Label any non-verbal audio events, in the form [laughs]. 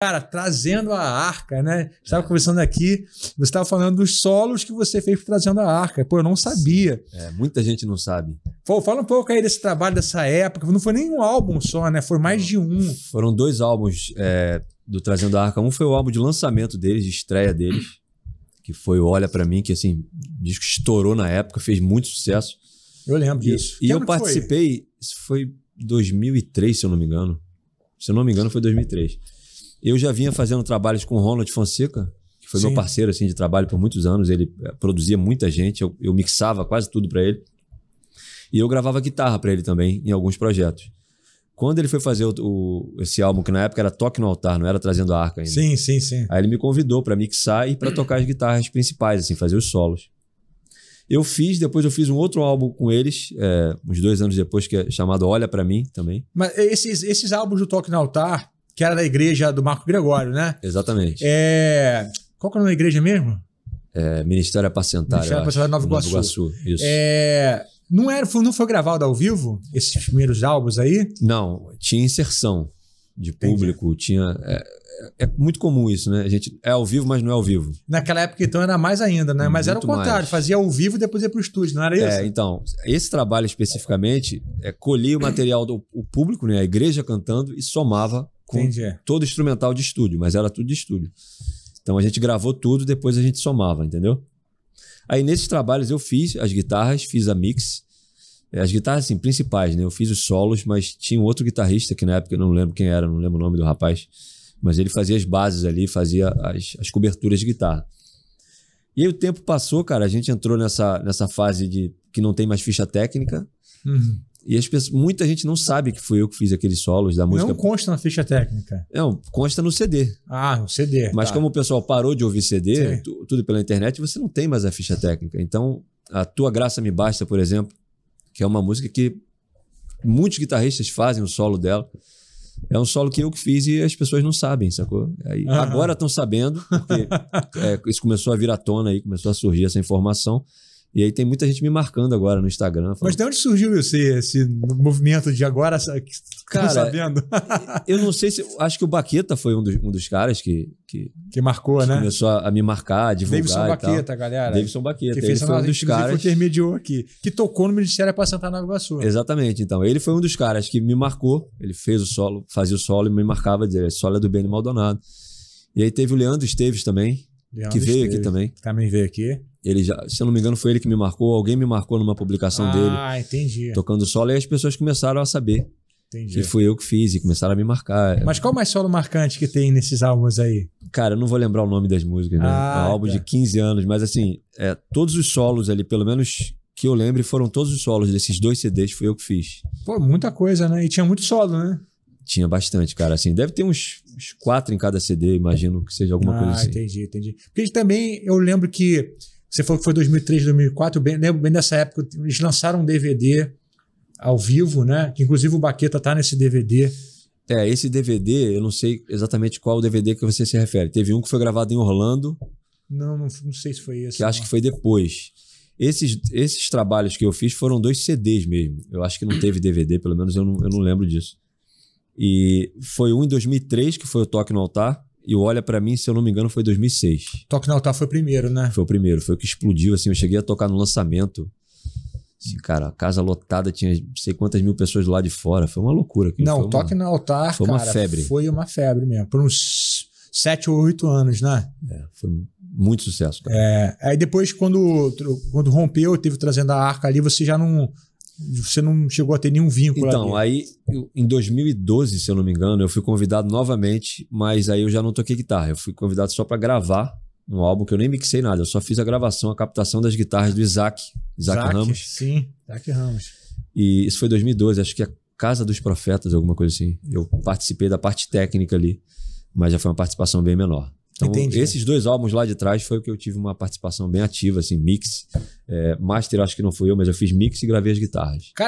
Cara, trazendo a arca, né? Estava é. conversando aqui, você estava falando dos solos que você fez trazendo a arca. Pô, eu não sabia. É, muita gente não sabe. Pô, fala um pouco aí desse trabalho dessa época. Não foi nem um álbum só, né? Foi mais de um. Foram dois álbuns é, do Trazendo a Arca. Um foi o álbum de lançamento deles, de estreia deles, que foi o Olha para mim, que assim, disco estourou na época, fez muito sucesso. Eu lembro e, disso. E, eu participei, foi? isso foi 2003, se eu não me engano. Se eu não me engano, foi 2003. Eu já vinha fazendo trabalhos com o Ronald Fonseca, que foi Sim. meu parceiro assim, de trabalho por muitos anos. Ele eh, produzia muita gente, eu, eu mixava quase tudo para ele. E eu gravava guitarra para ele também, em alguns projetos. Quando ele foi fazer o, o, esse álbum, que na época era Toque no Altar, não era Trazendo a Arca ainda. Sim, sim, sim. Aí ele me convidou para mixar e para tocar as guitarras principais, assim, fazer os solos. Eu fiz, depois eu fiz um outro álbum com eles, é, uns dois anos depois, que é chamado Olha para Mim também. Mas esses, esses álbuns do Toque no Altar, que era da igreja do Marco Gregório, né? Exatamente. É... Qual que era é o nome da igreja mesmo? É, Ministério Apacentário. Ministério Apacentário Nova Iguaçu. Nova Iguaçu isso. É... Não, era, não foi gravado ao vivo esses primeiros álbuns aí? Não, tinha inserção de público, Entendi. tinha. É, é, é, muito comum isso, né? A gente é ao vivo, mas não é ao vivo. Naquela época, então, era mais ainda, né? Mas muito era o contrário, mais. fazia ao vivo e depois ia para o estúdio, não era é, isso? É, então, esse trabalho especificamente é colher o material do o público, né? A igreja cantando e somava com Entendi. É. todo instrumental de estúdio, mas era tudo de estúdio. Então a gente gravou tudo, depois a gente somava, entendeu? Aí nesses trabalhos eu fiz as guitarras, fiz a mix, é, as guitarras assim, principais, né? Eu fiz os solos, mas tinha um outro guitarrista que na época eu não lembro quem era, não lembro o nome do rapaz, mas ele fazia as bases ali, fazia as, as coberturas de guitarra. E aí o tempo passou, cara, a gente entrou nessa, nessa fase de que não tem mais ficha técnica. Uhum. E as pessoas, muita gente não sabe que fui eu que fiz aqueles solos da música. Não consta na ficha técnica. Não, consta no CD. Ah, no CD. Mas tá. como o pessoal parou de ouvir CD, tu, tudo pela internet, você não tem mais a ficha técnica. Então, a Tua Graça Me Basta, por exemplo, que é uma música que muitos guitarristas fazem o solo dela. É um solo que eu que fiz e as pessoas não sabem, sacou? Aí, uhum. Agora estão sabendo, porque [laughs] é, isso começou a vir à tona aí, começou a surgir essa informação. E aí tem muita gente me marcando agora no Instagram. Falando, Mas de onde surgiu esse, esse movimento de agora que cara, sabendo? eu não sei se. Acho que o Baqueta foi um dos, um dos caras que. Que, que marcou, que né? Começou a, a, me marcar, a divulgar. Davidson Baqueta, galera. Davidson Baqueta. Que fez ele foi um dos caras. Que intermediou aqui. Que tocou no Ministério para Santana do Iguaçu. Exatamente. Então, ele foi um dos caras que me marcou. Ele fez o solo, fazia o solo e me marcava, dizia: solo é do Beni Maldonado. E aí teve o Leandro Esteves também, Leandro que veio Esteves. aqui também. Também veio aqui. Ele já, se eu não me engano, foi ele que me marcou. Alguém me marcou numa publicação ah, dele. Ah, entendi. Tocando solo, e as pessoas começaram a saber. Entendi. Que fui eu que fiz e começaram a me marcar. Mas qual mais solo marcante que tem nesses álbuns aí? Cara, eu não vou lembrar o nome das músicas, né? Ah, é um álbum tá. de 15 anos, mas assim, é, todos os solos ali, pelo menos que eu lembre, foram todos os solos desses dois CDs, fui eu que fiz. Pô, muita coisa, né? E tinha muito solo, né? Tinha bastante, cara. Assim, deve ter uns, uns quatro em cada CD, imagino que seja alguma ah, coisa assim. entendi, entendi. Porque também, eu lembro que você falou que foi 2003, 2004, bem, lembro bem dessa época, eles lançaram um DVD ao vivo, né? Que inclusive o Baqueta tá nesse DVD. É, esse DVD, eu não sei exatamente qual DVD que você se refere. Teve um que foi gravado em Orlando. Não, não, não sei se foi esse. Que não. acho que foi depois. Esses, esses trabalhos que eu fiz foram dois CDs mesmo. Eu acho que não teve DVD, pelo menos eu não, eu não lembro disso. E foi um em 2003 que foi o Toque no Altar. E o Olha para mim, se eu não me engano, foi 2006. Toque no Altar foi o primeiro, né? Foi o primeiro, foi o que explodiu. Assim, eu cheguei a tocar no lançamento. Assim, cara, a casa lotada tinha não sei quantas mil pessoas lá de fora. Foi uma loucura. Aquilo. Não, Toque no Altar foi cara, uma febre. Foi uma febre mesmo. Por uns sete ou oito anos, né? É, foi muito sucesso, cara. É, aí depois, quando, quando rompeu, teve trazendo a arca ali, você já não você não chegou a ter nenhum vínculo Então, ali. aí em 2012, se eu não me engano, eu fui convidado novamente, mas aí eu já não toquei guitarra. Eu fui convidado só para gravar um álbum que eu nem mixei nada, eu só fiz a gravação, a captação das guitarras do Isaac, Isaac, Isaac Ramos. Sim, Isaac Ramos. E isso foi 2012, acho que a é Casa dos Profetas, alguma coisa assim. Eu participei da parte técnica ali, mas já foi uma participação bem menor. Então, Entendi. esses dois álbuns lá de trás foi o que eu tive uma participação bem ativa, assim, mix. É, master, acho que não fui eu, mas eu fiz mix e gravei as guitarras. Cara,